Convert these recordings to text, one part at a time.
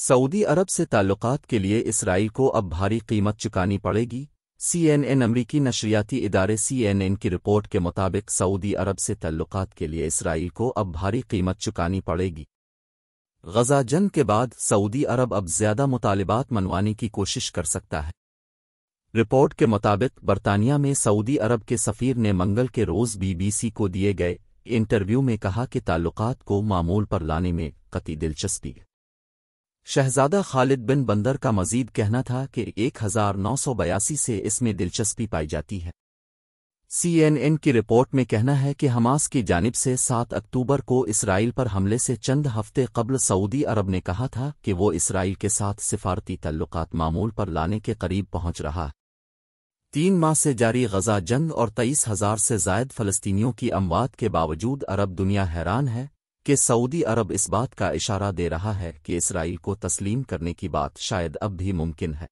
Saudi अरब से ताल्लुकात के लिए इसराइल को अब भारी कीमत चुकानी पड़ेगी सीएनएन अमरीकी नशरियाती इदारे सीएनएन की रिपोर्ट के मुताबिक सऊदी अरब से तल्लुकात के लिए इसराइल को अब भारी कीमत चुकानी पड़ेगी गजा जंग के बाद सऊदी अरब अब ज्यादा मुतालबात मनवाने की कोशिश कर सकता है रिपोर्ट के मुताबिक बरतानिया में सऊदी अरब के सफ़ीर ने मंगल के रोज़ बीबीसी को दिए गए इंटरव्यू में कहा कि ताल्लुकात को मामूल पर लाने में कति दिलचस्पी है शहजादा खालिद बिन बंदर का मजीद कहना था कि एक हजार नौ सौ बयासी से इसमें दिलचस्पी पाई जाती है सीएनएन की रिपोर्ट में कहना है कि हमास की जानिब से 7 अक्टूबर को इसराइल पर हमले से चंद हफ्ते कबल सऊदी अरब ने कहा था कि वो इसराइल के साथ सिफारती तल्लुक मामूल पर लाने के करीब पहुंच रहा है तीन माह से जारी गजा जंग और तेईस हजार से जायद फलस्तीनियों की अमवात के बावजूद अरब दुनिया हैरान है कि सऊदी अरब इस बात का इशारा दे रहा है कि इसराइल को तस्लीम करने की बात शायद अब भी मुमकिन है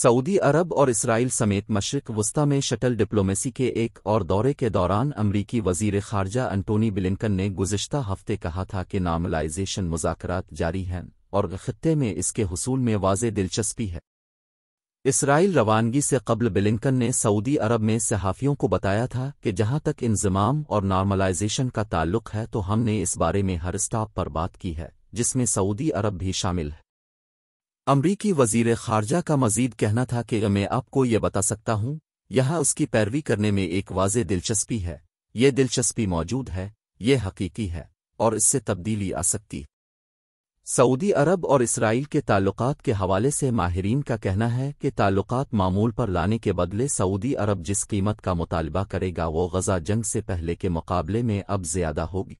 सऊदी अरब और इसराइल समेत मशरक वस्ता में शटल डिप्लोमेसी के एक और दौरे के दौरान अमरीकी वजीर खारजा एंटोनी बिलिंकन ने गुजशत हफ्ते कहा था कि नामलाइजेशन मुजाकर जारी हैं और खत्े में इसके हसूल में वाज दिलचस्पी है इसराइल रवानगी से कबल बिलिंकन ने सऊदी अरब में सहाफ़ियों को बताया था कि जहां तक इंजमाम और नॉर्मलाइजेशन का ताल्लुक है तो हमने इस बारे में हर स्टाप पर बात की है जिसमें सऊदी अरब भी शामिल है अमरीकी वजीर खारजा का मजीद कहना था कि मैं आपको ये बता सकता हूँ यहां उसकी पैरवी करने में एक वाज दिलचस्पी है ये दिलचस्पी मौजूद है ये हकीकी है और इससे तब्दीली आ सकती है सऊदी अरब और इसराइल के ताल्लुकात के हवाले से माहरीन का कहना है कि ताल्लुकात मामूल पर लाने के बदले सऊदी अरब जिस कीमत का मुतालबा करेगा वो गजा जंग से पहले के मुकाबले में अब ज्यादा होगी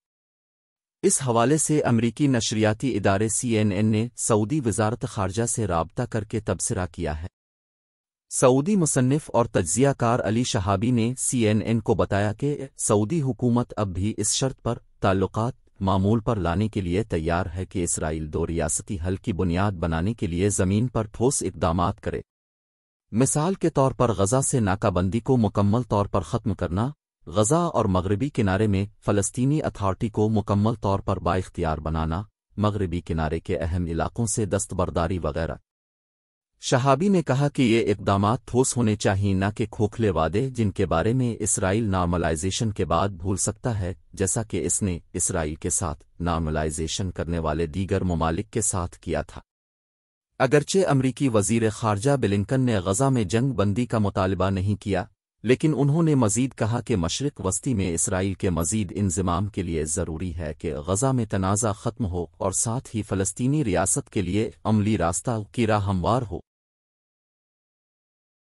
इस हवाले से अमरीकी नशरियाती इदारे सी एन एन ने सऊदी वजारत खारजा से रबता करके तबसरा किया है सऊदी मुसनफ़ और तज्जियाकार अली शहाबी ने सी एन एन को बताया कि सऊदी हुकूमत अब भी इस शर्त पर ताल्लुकात मामूल पर लाने के लिए तैयार है कि इसराइल दो रियासती हल की बुनियाद बनाने के लिए ज़मीन पर ठोस इकदाम करे मिसाल के तौर पर गजा से नाकाबंदी को मुकम्मल तौर पर ख़त्म करना गजा और मगरबी किनारे में फ़लस्तीनी अथॉरिटी को मुकम्मल तौर पर बाख्तियार बनाना मगरबी किनारे के अहम इलाकों से दस्तबरदारी वगैरह शहाबी ने कहा कि ये इकदाम ठोस होने चाहिए न कि खोखले वादे जिनके बारे में इसराइल नॉर्मलाइजेशन के बाद भूल सकता है जैसा कि इसने इसराइल के साथ नॉर्मलाइजेशन करने वाले दीगर ममालिक के साथ किया था अगरचे अमरीकी वजीर खारजा बिलिंकन ने गजा में जंग बंदी का मुतालबा नहीं किया लेकिन उन्होंने मजीद कहा कि मशरक वस्ती में इसराइल के मजीद इंजमाम के लिए ज़रूरी है कि गजा में तनाज़ा ख़त्म हो और साथ ही फ़लस्तीनी रियासत के लिए अमली रास्ता की राह हमवार हो